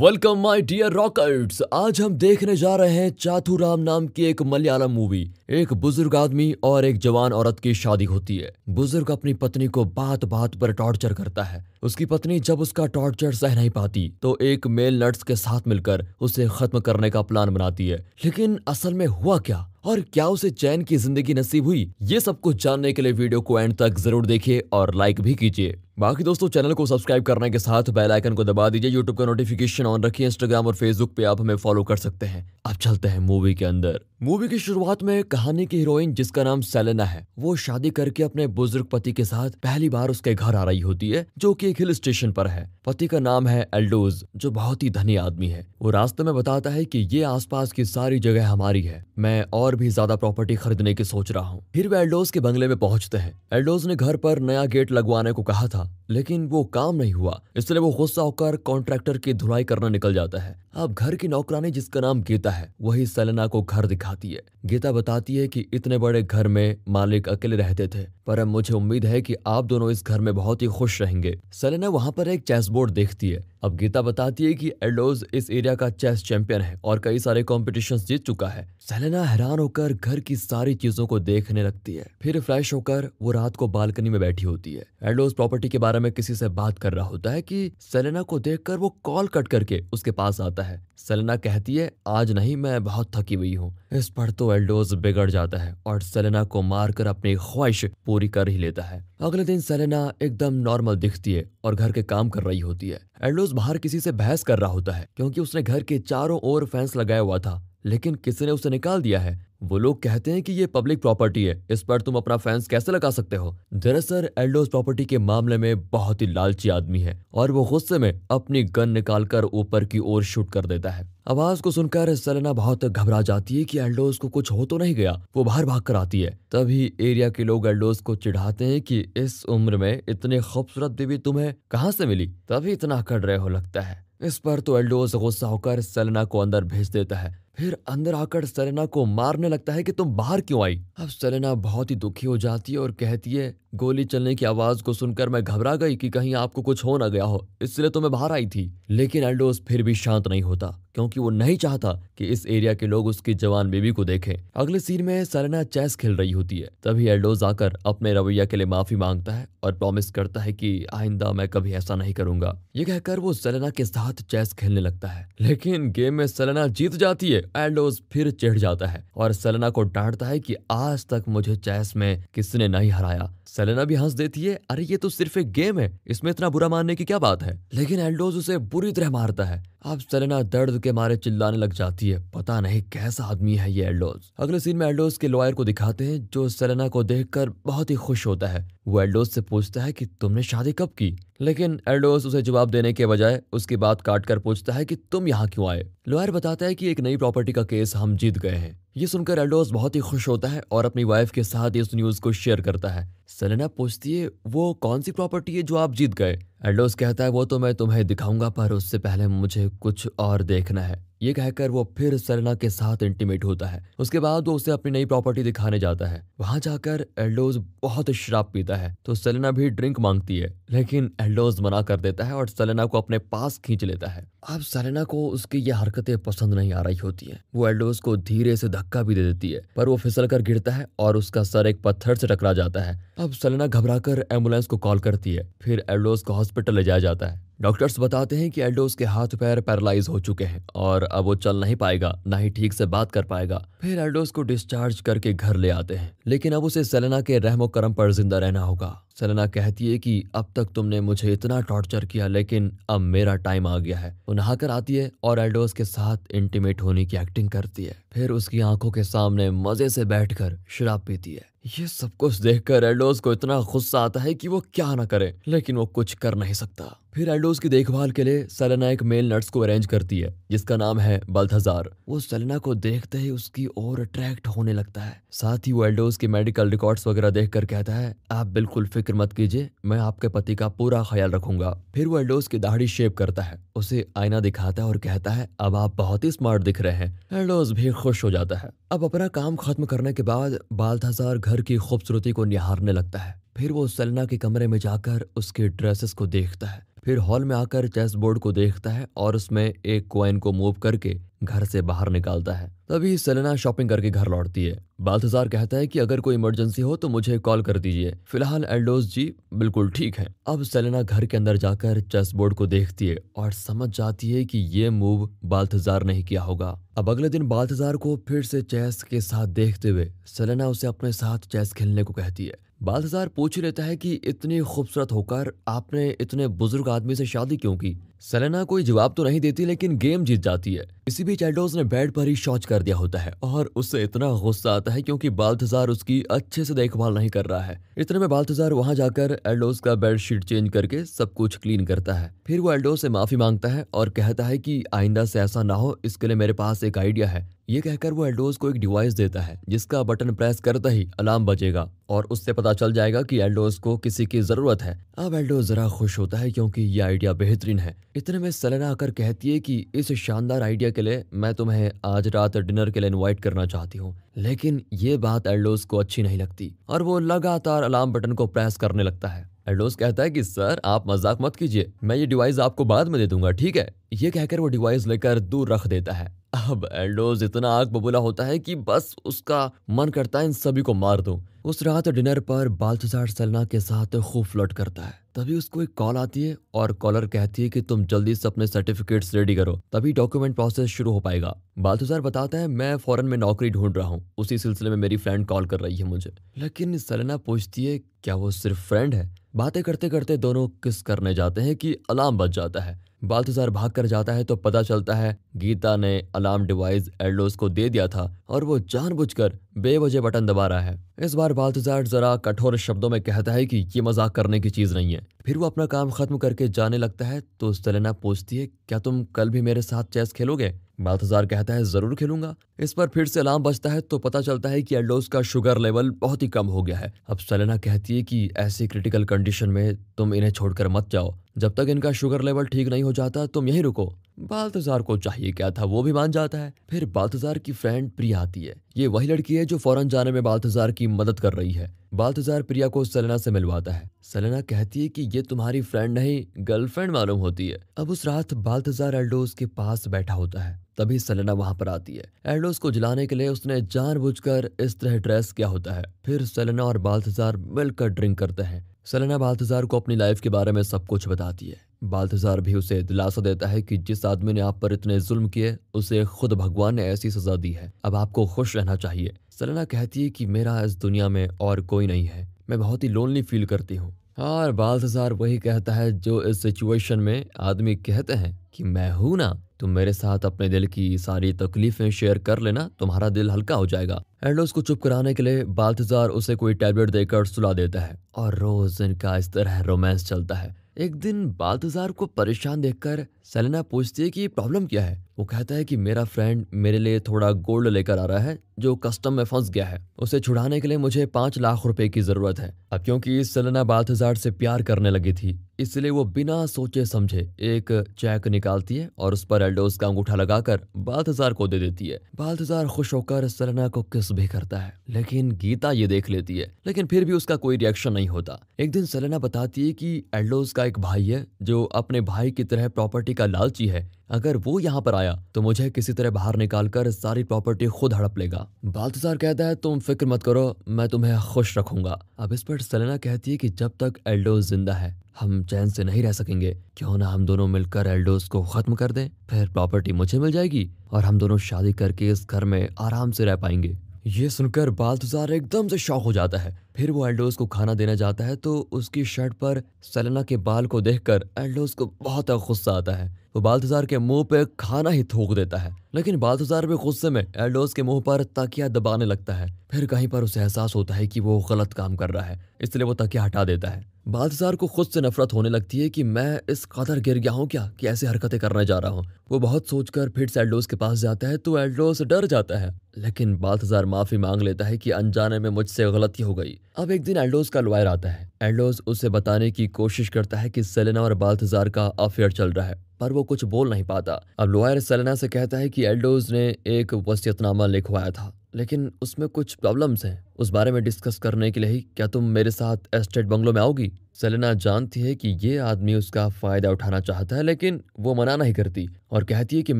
welcome my dear रॉकर्ट्स आज हम देखने जा रहे हैं चाथू राम नाम की एक मलयालम मूवी एक बुजुर्ग आदमी और एक जवान औरत की शादी होती है बुजुर्ग अपनी पत्नी को बात बात पर टॉर्चर करता है उसकी पत्नी जब उसका टॉर्चर सह नहीं पाती तो एक मेल नर्स के साथ मिलकर उसे खत्म करने का प्लान बनाती है लेकिन असल में हुआ क्या और क्या उसे चैन की जिंदगी नसीब हुई ये सब कुछ जानने के लिए वीडियो को एंड तक जरूर देखिए और लाइक भी कीजिए बाकी दोस्तों चैनल को सब्सक्राइब करने के साथ बेल आइकन को दबा दीजिए यूट्यूब का नोटिफिकेशन ऑन रखिए इंस्टाग्राम और फेसबुक पे आप हमें फॉलो कर सकते हैं अब चलते हैं मूवी के अंदर मूवी की शुरुआत में कहानी की हीरोइन जिसका नाम सेलेना है वो शादी करके अपने बुजुर्ग पति के साथ पहली बार उसके घर आ रही होती है जो की एक हिल स्टेशन पर है पति का नाम है एल्डोज जो बहुत ही धनी आदमी है वो रास्ते में बताता है की ये आस की सारी जगह हमारी है मैं और भी ज्यादा प्रॉपर्टी खरीदने की सोच रहा हूँ फिर वे एल्डोज के बंगले में पहुंचते हैं एल्डोज ने घर पर नया गेट लगवाने को कहा था लेकिन वो काम नहीं हुआ इसलिए वो गुस्सा होकर कॉन्ट्रैक्टर की धुलाई करना निकल जाता है अब घर की नौकरानी जिसका नाम गीता है वही सेलेना को घर दिखाती है गीता बताती है कि इतने बड़े घर में मालिक अकेले रहते थे पर अब मुझे उम्मीद है कि आप दोनों इस घर में बहुत ही खुश रहेंगे सेलेना वहाँ पर एक चेस बोर्ड देखती है अब गीता बताती है कि एल्डोज इस एरिया का चेस चैंपियन है और कई सारे कॉम्पिटिशन जीत चुका है सेलेना हैरान परेशान होकर घर की सारी चीजों को देखने लगती है फिर फ्लैश होकर वो रात को बालकनी में बैठी होती है उस प्रॉपर्टी के बारे में किसी से बात कर रहा होता है कि सेलेना को देखकर वो कॉल कट करके उसके पास आता है सेलेना कहती है आज नहीं मैं बहुत थकी हुई हूँ इस पर तो एल्डोज बिगड़ जाता है और सेलेना को मारकर अपनी ख्वाहिश पूरी कर ही लेता है अगले दिन सेलेना एकदम नॉर्मल दिखती है और घर के काम कर रही होती है एल्डोज बाहर किसी से बहस कर रहा होता है क्योंकि उसने घर के चारों ओर फैंस लगाया हुआ था लेकिन किसी ने उसे निकाल दिया है वो लोग कहते हैं कि ये पब्लिक प्रॉपर्टी है इस पर तुम अपना फैंस कैसे लगा सकते हो दरअसल एल्डोज प्रॉपर्टी के मामले में बहुत ही लालची आदमी है और वो गुस्से में अपनी गन निकालकर ऊपर की ओर शूट कर देता है आवाज को सुनकर सलेना बहुत घबरा जाती है कि एल्डोज को कुछ हो तो नहीं गया वो बाहर भाग कर आती है तभी एरिया के लोग एल्डोज को चिढ़ाते हैं कि इस उम्र में इतने खूबसूरत देवी तुम्हें कहाँ से मिली तभी इतना कर रहे हो लगता है इस पर तो एल्डोज गुस्सा होकर सलेना को अंदर भेज देता है फिर अंदर आकर सरेना को मारने लगता है कि तुम बाहर क्यों आई अब सरेना बहुत ही दुखी हो जाती है और कहती है गोली चलने की आवाज को सुनकर मैं घबरा गई कि कहीं आपको कुछ हो ना गया हो इसलिए तो मैं बाहर आई थी लेकिन एल्डोस फिर भी शांत नहीं होता क्योंकि वो नहीं चाहता कि इस एरिया के लोग उसकी जवान बेबी को देखें अगले सीन में सरेना चेस खेल रही होती है तभी एल्डोज आकर अपने रवैया के लिए माफी मांगता है और प्रॉमिस करता है कि आइंदा मैं कभी ऐसा नहीं करूंगा ये कहकर वो सलेना के साथ चेस खेलने लगता है लेकिन गेम में सलेना जीत जाती है एल्डोज फिर चिढ़ जाता है और सेलेना को डांटता है कि आज तक मुझे चेस में किसने नहीं हराया सेलेना भी हंस देती है अरे ये तो सिर्फ एक गेम है इसमें इतना बुरा मानने की क्या बात है लेकिन एल्डोज उसे बुरी तरह मारता है अब सेलेना दर्द के मारे चिल्लाने लग जाती है पता नहीं कैसा आदमी है ये एल्डोज अगले सीन में एल्डोज के लॉयर को दिखाते हैं जो सेलेना को देखकर बहुत ही खुश होता है वो एल्डोज से पूछता है कि तुमने शादी कब की लेकिन एल्डोज उसे जवाब देने के बजाय उसकी बात काट कर पूछता है कि तुम यहाँ क्यों आए लॉयर बताता है कि एक नई प्रॉपर्टी का केस हम जीत गए हैं ये सुनकर एल्डोस बहुत ही खुश होता है और अपनी वाइफ के साथ इस न्यूज को शेयर करता है सेलेना पूछती है वो कौन सी प्रॉपर्टी है जो आप जीत गए एल्डोस कहता है वो तो मैं तुम्हें दिखाऊंगा पर उससे पहले मुझे कुछ और देखना है ये कहकर वो फिर सरना के साथ इंटीमेट होता है उसके बाद वो उसे अपनी नई प्रॉपर्टी दिखाने जाता है वहां जाकर एल्डोज बहुत शराब पीता है तो सलेना भी ड्रिंक मांगती है लेकिन एल्डोज मना कर देता है और सलेना को अपने पास खींच लेता है अब सेलेना को उसकी ये हरकतें पसंद नहीं आ रही होती है वो एल्डोज को धीरे से धक्का भी दे देती है पर वो फिसल कर गिरता है और उसका सर एक पत्थर से टकरा जाता है अब घबरा कर एम्बुलेंस को कॉल करती है फिर एल्डोज को हॉस्पिटल ले जाया जाता है डॉक्टर्स बताते हैं कि एल्डो उसके हाथ पैर पैरालाइज हो चुके हैं और अब वो चल नहीं पाएगा ना ही ठीक से बात कर पाएगा फिर एल्डो उसको डिस्चार्ज करके घर ले आते हैं लेकिन अब उसे सेलेना के रहमो करम पर जिंदा रहना होगा सेलेना कहती है कि अब तक तुमने मुझे इतना टॉर्चर किया लेकिन अब मेरा टाइम आ गया है वो नहाकर आती है और एल्डो उसके साथ इंटीमेट होने की एक्टिंग करती है फिर उसकी आंखों के सामने मजे से बैठकर शराब पीती है ये सब कुछ देखकर एल्डोस को इतना गुस्सा आता है कि वो क्या ना करे लेकिन वो कुछ कर नहीं सकता फिर एल्डोस की देखभाल के लिए सेलेना एक मेल नर्स को अरेंज करती है जिसका नाम है बल्थजार वो सेलेना को देखते ही उसकी ओर अट्रैक्ट होने लगता है साथ ही वो एल्डोस के मेडिकल रिकॉर्ड्स वगैरह देख कर कहता है आप बिल्कुल फिक्र मत कीजिए मैं आपके पति का पूरा ख्याल रखूंगा फिर वो एल्डोस की दाढ़ी शेप करता है उसे आईना दिखाता है और कहता है अब आप बहुत ही स्मार्ट दिख रहे हैं एल्डोस भी खुश हो जाता है अब अपना काम खत्म करने के बाद बाल्थाजार घर की खूबसूरती को निहारने लगता है फिर वो सलना के कमरे में जाकर उसके ड्रेसेस को देखता है फिर हॉल में आकर चेस बोर्ड को देखता है और उसमें एक क्वाइन को मूव करके घर से बाहर निकालता है तभी सेलेना शॉपिंग करके घर लौटती है बाल्थजार कहता है कि अगर कोई इमरजेंसी हो तो मुझे कॉल कर दीजिए फिलहाल एल्डोस जी बिल्कुल ठीक है अब सेलेना घर के अंदर जाकर चेस बोर्ड को देखती है और समझ जाती है कि ये मूव बाल्थजार ने ही किया होगा अब अगले दिन बाल्थजार को फिर से चेस के साथ देखते हुए सेलेना उसे अपने साथ चेस खेलने को कहती है बालसार पूछ ही लेता है कि इतनी खूबसूरत होकर आपने इतने बुजुर्ग आदमी से शादी क्यों की सेलेना कोई जवाब तो नहीं देती लेकिन गेम जीत जाती है इसी बीच एडोस ने बेड पर ही शौच कर दिया होता है और उससे इतना गुस्सा आता है क्योंकि बाल्थजार उसकी अच्छे से देखभाल नहीं कर रहा है इतने में बाल्थजार वहां जाकर एल्डोस का बेडशीट चेंज करके सब कुछ क्लीन करता है फिर वो एल्डोस से माफी मांगता है और कहता है की आइंदा से ऐसा ना हो इसके लिए मेरे पास एक आइडिया है ये कहकर वो एल्डोज को एक डिवाइस देता है जिसका बटन प्रेस करता ही अलार्म बजेगा और उससे पता चल जाएगा कि एल्डोज को किसी की जरूरत है अब एल्डोज जरा खुश होता है क्योंकि ये आइडिया बेहतरीन है इतने में सलेना आकर कहती है कि इस शानदार आइडिया के लिए मैं तुम्हें आज रात डिनर के लिए इनवाइट करना चाहती हूँ लेकिन ये बात एल्डोस को अच्छी नहीं लगती और वो लगातार अलार्म बटन को प्रेस करने लगता है एल्डोस कहता है कि सर आप मजाक मत कीजिए मैं ये डिवाइस आपको बाद में दे दूंगा ठीक है ये कहकर वो डिवाइस लेकर दूर रख देता है अब एल्डोस इतना आग बबूला होता है कि बस उसका मन करता है इन सभी को मार दूं उस रात डिनर पर बालतुजार सलना के साथ खूब फ्लट करता है तभी उसको एक कॉल आती है और कॉलर कहती है कि तुम जल्दी से अपने सर्टिफिकेट्स रेडी करो तभी डॉक्यूमेंट प्रोसेस शुरू हो पाएगा बालतुजार बताता है मैं फॉरन में नौकरी ढूंढ रहा हूँ उसी सिलसिले में मेरी फ्रेंड कॉल कर रही है मुझे लेकिन सलना पूछती है क्या वो सिर्फ फ्रेंड है बातें करते करते दोनों किस करने जाते हैं कि अलार्म बच जाता है बालतुजार भाग कर जाता है तो पता चलता है गीता ने अलार्म डिवाइस एल्डोस को दे दिया था और वो जानबूझकर बेवजह बटन दबा रहा है इस बार बालतुजार जरा कठोर शब्दों में कहता है कि ये मजाक करने की चीज नहीं है फिर वो अपना काम खत्म करके जाने लगता है तो सलेना पूछती है क्या तुम कल भी मेरे साथ चेस खेलोगे बालतजार कहता है जरूर खेलूंगा इस पर फिर से अलार्म बजता है तो पता चलता है कि एल्डोस का शुगर लेवल बहुत ही कम हो गया है अब सलेना कहती है कि ऐसी क्रिटिकल कंडीशन में तुम इन्हें छोड़कर मत जाओ जब तक इनका शुगर लेवल ठीक नहीं हो जाता तुम यहीं रुको बालतजार को चाहिए क्या था वो भी मान जाता है फिर बालतजार की फ्रेंड प्रिया आती है ये वही लड़की है जो फौरन जाने में बालतजार की मदद कर रही है बालतजार प्रिया को सलेना से मिलवाता है सलेना कहती है कि ये तुम्हारी फ्रेंड नहीं गर्लफ्रेंड मालूम होती है अब उस रात बालतजार एल्डोस के पास बैठा होता है तभी सलेना वहां पर आती है एल्डोस को जलाने के लिए उसने जानबूझकर इस तरह ड्रेस किया होता है फिर सलेना और बालतजार मिलकर ड्रिंक करते हैं सलेना बालतजार को अपनी लाइफ के बारे में सब कुछ बताती है बालतजार भी उसे दिलासा देता है कि जिस आदमी ने आप पर इतने जुल्म किए उसे खुद भगवान ने ऐसी सजा दी है अब आपको खुश रहना चाहिए सलेना कहती है कि मेरा इस दुनिया में और कोई नहीं है मैं बहुत ही लोनली फील करती हूँ और बालतजार वही कहता है जो इस सिचुएशन में आदमी कहते हैं कि मैं हूं ना तुम मेरे साथ अपने दिल की सारी तकलीफें शेयर कर लेना तुम्हारा दिल हल्का हो जाएगा एंड को चुप कराने के लिए बालतजार उसे कोई टैबलेट देकर सुला देता है और रोज इनका इस तरह रोमांस चलता है एक दिन बालतजार को परेशान देखकर सेलेना पूछती है कि प्रॉब्लम क्या है वो कहता है कि मेरा फ्रेंड मेरे लिए थोड़ा गोल्ड लेकर आ रहा है जो कस्टम में फंस गया है उसे छुड़ाने के लिए मुझे पांच लाख रुपए की ज़रूरत है अब क्योंकि सलना बालथजार से प्यार करने लगी थी इसलिए वो बिना सोचे समझे एक चेक निकालती है और उस पर एल्डोस का अंगूठा लगाकर हजार को दे देती है हजार खुश होकर सलना को किस भी करता है लेकिन गीता ये देख लेती है लेकिन फिर भी उसका कोई रिएक्शन नहीं होता एक दिन सलना बताती है कि एल्डोस का एक भाई है जो अपने भाई की तरह प्रॉपर्टी का लालची है अगर वो यहाँ पर आया तो मुझे किसी तरह बाहर निकाल कर सारी प्रॉपर्टी खुद हड़प लेगा बाल्तजार कहता है तुम फिक्र मत करो मैं तुम्हें खुश रखूंगा अब इस पर सलेना कहती है कि जब तक एल्डो जिंदा है हम चैन से नहीं रह सकेंगे क्यों ना हम दोनों मिलकर एल्डोस को खत्म कर दें फिर प्रॉपर्टी मुझे मिल जाएगी और हम दोनों शादी करके इस घर में आराम से रह पाएंगे ये सुनकर बालतुजार एकदम से शौक हो जाता है फिर वो एल्डोस को खाना देना जाता है तो उसकी शर्ट पर सलेना के बाल को देखकर एल्डोस को बहुत गुस्सा आता है वो बालतजार के मुंह पे खाना ही थूक देता है लेकिन बालतजार भी गुस्से में एल्डोस के मुंह पर तकिया दबाने लगता है फिर कहीं पर उसे एहसास होता है कि वो गलत काम कर रहा है इसलिए वो तकिया हटा देता है बालतजार को खुद से नफरत होने लगती है कि मैं इस कदर गिर गया हूँ क्या कि ऐसी हरकतें करने जा रहा हूँ वो बहुत सोचकर फिर से एल्डोस के पास जाता है तो एल्डोस डर जाता है लेकिन बालतजार माफी मांग लेता है कि अनजाने में मुझसे गलती हो गई अब एक दिन एल्डोस का लॉयर आता है एंडोज उसे बताने की कोशिश करता है कि सेलेना और बाल्थजार का अफेयर चल रहा है पर वो कुछ बोल नहीं पाता अब लॉयर सेलेना से कहता है कि एल्डोज ने एक वसीयतनामा लिखवाया था लेकिन उसमें कुछ प्रॉब्लम्स हैं उस बारे में डिस्कस करने के लिए ही क्या तुम मेरे साथ एस्टेट बंगलो में आओगी सेलेना जानती है कि ये आदमी उसका फायदा उठाना चाहता है लेकिन वो मना नहीं करती और कहती है कि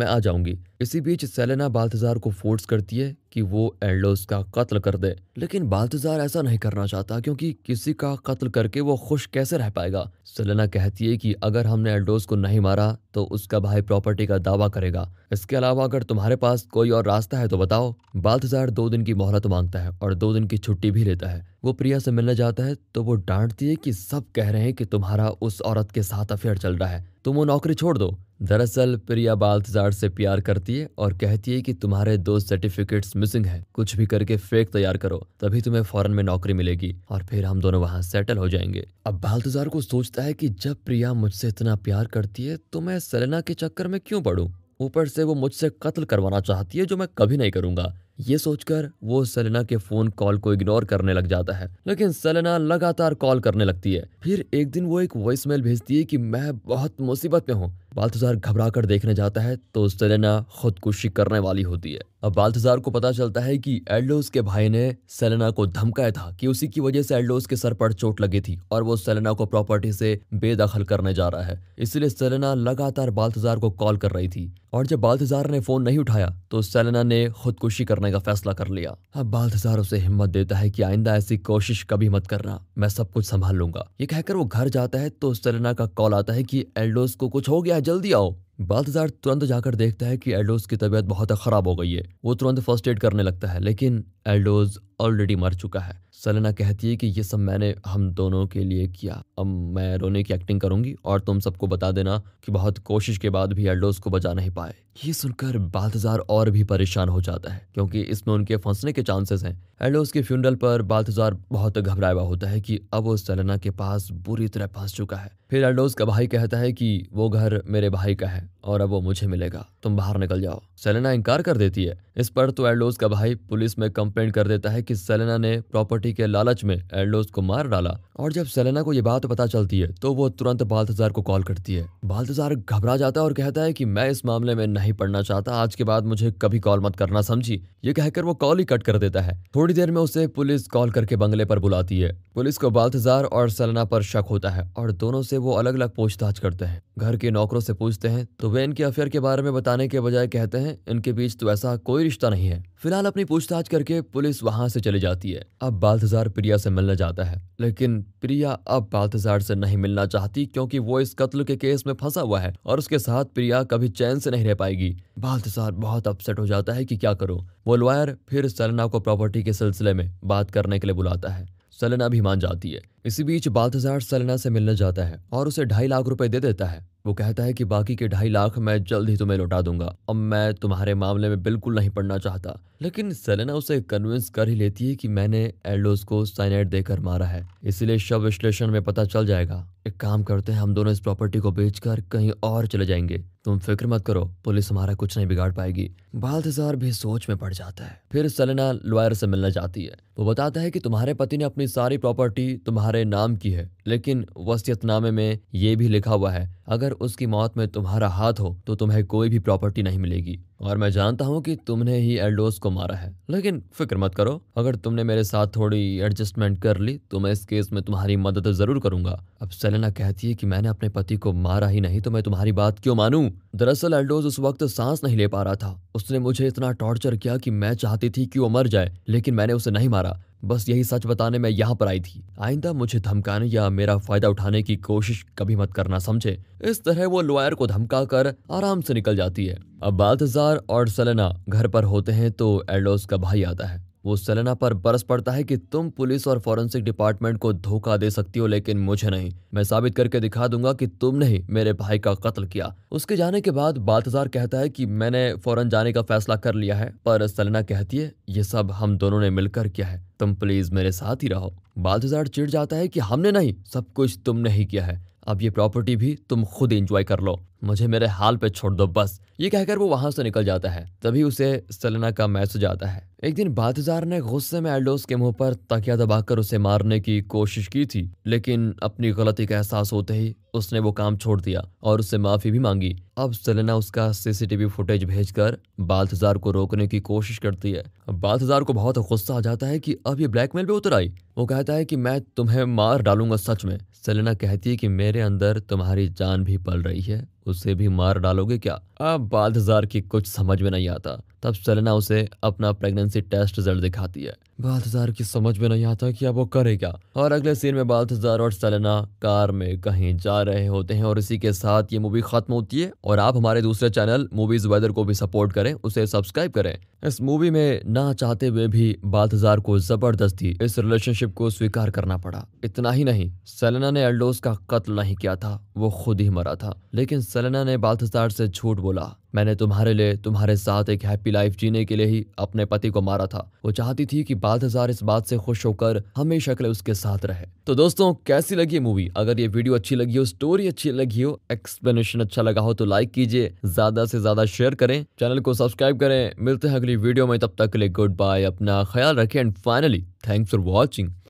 मैं आ जाऊंगी इसी बीच सेलेना बाल्तजार को फोर्स करती है कि वो एल्डोस का कत्ल कर दे लेकिन बाल्तजार ऐसा नहीं करना चाहता क्योंकि किसी का कत्ल करके वो खुश कैसे रह पाएगा सेलेना कहती है कि अगर हमने एल्डोस को नहीं मारा तो उसका भाई प्रॉपर्टी का दावा करेगा इसके अलावा अगर तुम्हारे पास कोई और रास्ता है तो बताओ बाल्तजार दो दिन की मोहलत मांगता है और दो दिन दिन की छुट्टी भी लेता है वो प्रिया से मिलने जाता है तो वो डांटती है कि सब कह रहे हैं कि तुम्हारा उस औरत के साथ अफेयर चल रहा है तुम वो नौकरी छोड़ दो दरअसल प्रिया बाल्तजार से प्यार करती है और कहती है कि तुम्हारे दो सर्टिफिकेट्स मिसिंग हैं कुछ भी करके फेक तैयार करो तभी तुम्हें फॉरन में नौकरी मिलेगी और फिर हम दोनों वहाँ सेटल हो जाएंगे अब बाल्तजार को सोचता है कि जब प्रिया मुझसे इतना प्यार करती है तो मैं सलेना के चक्कर में क्यों पड़ूँ ऊपर से वो मुझसे कत्ल करवाना चाहती है जो मैं कभी नहीं करूंगा ये सोचकर वो सलेना के फोन कॉल को इग्नोर करने लग जाता है लेकिन सलेना लगातार कॉल करने लगती है फिर एक दिन वो एक वॉइस मेल भेजती है कि मैं बहुत मुसीबत में हूँ बालतजार घबरा कर देखने जाता है तो सेलेना खुदकुशी करने वाली होती है अब बालतजार को पता चलता है कि एल्डोस के भाई ने सेलेना को धमकाया था कि उसी की वजह से एल्डोस के सर पर चोट लगी थी और वो सेलेना को प्रॉपर्टी से बेदखल करने जा रहा है इसलिए सेलेना लगातार बालतजार को कॉल कर रही थी और जब बालतजार ने फोन नहीं उठाया तो सेलेना ने खुदकुशी करने का फैसला कर लिया अब बालतजार उसे हिम्मत देता है कि आइंदा ऐसी कोशिश कभी मत करना मैं सब कुछ संभाल लूंगा ये कहकर वो घर जाता है तो सेलेना का कॉल आता है कि एल्डोस को कुछ हो गया जल्दी आओ बाल्थजार तुरंत जाकर देखता है कि एडोस की तबीयत बहुत ख़राब हो गई है वो तुरंत फर्स्ट एड करने लगता है लेकिन एल्डोज ऑलरेडी मर चुका है सलेना कहती है कि ये सब मैंने हम दोनों के लिए किया अब मैं रोने की एक्टिंग करूंगी और तुम सबको बता देना कि बहुत कोशिश के बाद भी एल्डोज को बचा नहीं पाए ये सुनकर बाल्तजार और भी परेशान हो जाता है क्योंकि इसमें उनके फंसने के चांसेस हैं एल्डोज के फ्यूनरल पर बाल्तजार बहुत घबराया हुआ होता है कि अब वो सलेना के पास बुरी तरह फंस चुका है फिर एल्डोज का भाई कहता है कि वो घर मेरे भाई का है और अब वो मुझे मिलेगा तुम बाहर निकल जाओ सलेना इनकार कर देती है इस पर तो एल्डोज का भाई पुलिस में कम डिपेंड कर देता है कि सेलेना ने प्रॉपर्टी के लालच में एल्डोस को मार डाला और जब सेलेना को ये बात पता चलती है तो वो तुरंत बालतजार को कॉल करती है बालतजार घबरा जाता है और कहता है कि मैं इस मामले में नहीं पढ़ना चाहता आज के बाद मुझे कभी कॉल मत करना समझी ये कहकर वो कॉल ही कट कर देता है थोड़ी देर में उसे पुलिस कॉल करके बंगले पर बुलाती है पुलिस को बालतजार और सेलेना पर शक होता है और दोनों से वो अलग अलग पूछताछ करते हैं घर के नौकरों से पूछते हैं तो वे इनके अफेयर के बारे में बताने के बजाय कहते हैं इनके बीच तो ऐसा कोई रिश्ता नहीं है फिलहाल अपनी पूछताछ करके पुलिस वहां से चली जाती है अब बाल्तजार प्रिया से मिलने जाता है लेकिन प्रिया अब बालतजार से नहीं मिलना चाहती क्योंकि वो इस कत्ल के केस में फंसा हुआ है और उसके साथ प्रिया कभी चैन से नहीं रह पाएगी बालतजार बहुत अपसेट हो जाता है कि क्या करो वो लॉयर फिर सलना को प्रॉपर्टी के सिलसिले में बात करने के लिए बुलाता है सलना भी मान जाती है इसी बीच बालतजार सलना से मिलने जाता है और उसे ढाई लाख रुपए दे देता है वो कहता है कि बाकी के ढाई लाख मैं जल्द ही तुम्हें लौटा दूंगा अब मैं तुम्हारे मामले में बिल्कुल नहीं पढ़ना चाहता लेकिन सेलेना उसे कन्विंस कर ही लेती है कि मैंने एल्डोस को साइनाइड देकर मारा है इसीलिए शव विश्लेषण में पता चल जाएगा एक काम करते हैं हम दोनों इस प्रॉपर्टी को कर कहीं और चले जाएंगे तुम फिक्र मत करो पुलिस हमारा कुछ नहीं बिगाड़ पाएगी बालतजार भी सोच में पड़ जाता है फिर सेलेना लॉयर से मिलना चाहती है वो बताता है कि तुम्हारे पति ने अपनी सारी प्रॉपर्टी तुम्हारे तुम्हारे नाम की है लेकिन वसीयतनामे में ये भी लिखा हुआ है अगर उसकी मौत में तुम्हारा हाथ हो तो तुम्हें कोई भी प्रॉपर्टी नहीं मिलेगी और मैं जानता हूँ कि तुमने ही एल्डोस को मारा है लेकिन फिक्र मत करो अगर तुमने मेरे साथ थोड़ी एडजस्टमेंट कर ली तो मैं इस केस में तुम्हारी मदद जरूर करूंगा अब सेलेना कहती है कि मैंने अपने पति को मारा ही नहीं तो मैं तुम्हारी बात क्यों मानू दरअसल एल्डोज उस वक्त सांस नहीं ले पा रहा था उसने मुझे इतना टॉर्चर किया कि मैं चाहती थी कि वो मर जाए लेकिन मैंने उसे नहीं मारा बस यही सच बताने में यहाँ पर आई थी आइंदा मुझे धमकाने या मेरा फायदा उठाने की कोशिश कभी मत करना समझे इस तरह वो लॉयर को धमका कर आराम से निकल जाती है अब बाल्थजार और सलेना घर पर होते हैं तो एडोस का भाई आता है वो सेलेना पर बरस पड़ता है कि तुम पुलिस और फॉरेंसिक डिपार्टमेंट को धोखा दे सकती हो लेकिन मुझे नहीं मैं साबित करके दिखा दूंगा कि तुम नहीं मेरे भाई का कत्ल किया उसके जाने के बाद बालतजार कहता है कि मैंने फौरन जाने का फैसला कर लिया है पर सेलेना कहती है ये सब हम दोनों ने मिलकर किया है तुम प्लीज मेरे साथ ही रहो बालतजार चिड़ जाता है कि हमने नहीं सब कुछ तुमने ही किया है अब ये प्रॉपर्टी भी तुम खुद एंजॉय कर लो मुझे मेरे हाल पे छोड़ दो बस ये कहकर वो वहां से निकल जाता है तभी उसे सलेना का मैसेज आता है एक दिन बातजार ने गुस्से में एल्डोस के मुंह पर तकिया दबाकर उसे मारने की कोशिश की थी लेकिन अपनी गलती का एहसास होते ही उसने वो काम छोड़ दिया और उससे माफी भी मांगी अब सेलेना उसका सीसीटीवी फुटेज भेजकर बालतजार को रोकने की कोशिश करती है बालतजार को बहुत गुस्सा आ जाता है कि अब ये ब्लैकमेल पे उतर आई वो कहता है कि मैं तुम्हें मार डालूंगा सच में सेलेना कहती है कि मेरे अंदर तुम्हारी जान भी पल रही है उसे भी मार डालोगे क्या अब बालथजार की कुछ समझ में नहीं आता तब सेलेना उसे अपना प्रेगनेंसी टेस्ट रिजल्ट दिखाती है बालथजार की समझ में नहीं आता कि अब वो करेगा और अगले सीन में बालथजार और सेलेना कार में कहीं जा रहे होते हैं और इसी के साथ ये मूवी खत्म होती है और आप हमारे दूसरे चैनल मूवीज वेदर को भी सपोर्ट करें उसे सब्सक्राइब करें इस मूवी में ना चाहते हुए भी बालथजार को जबरदस्ती इस रिलेशनशिप को स्वीकार करना पड़ा इतना ही नहीं सेलेना ने एल्डोस का कत्ल नहीं किया था वो खुद ही मरा था लेकिन सेलेना ने बालथजार से झूठ बोला मैंने तुम्हारे लिए तुम्हारे साथ एक हैप्पी लाइफ जीने के लिए ही अपने पति को मारा था वो चाहती थी कि बाद हजार इस बात से खुश होकर हमेशा के लिए उसके साथ रहे तो दोस्तों कैसी लगी मूवी अगर ये वीडियो अच्छी लगी हो स्टोरी अच्छी लगी हो एक्सप्लेनेशन अच्छा लगा हो तो लाइक कीजिए ज्यादा से ज्यादा शेयर करें चैनल को सब्सक्राइब करें मिलते हैं अगली वीडियो में तब तक के लिए गुड बाय अपना ख्याल रखें and finally thanks for watching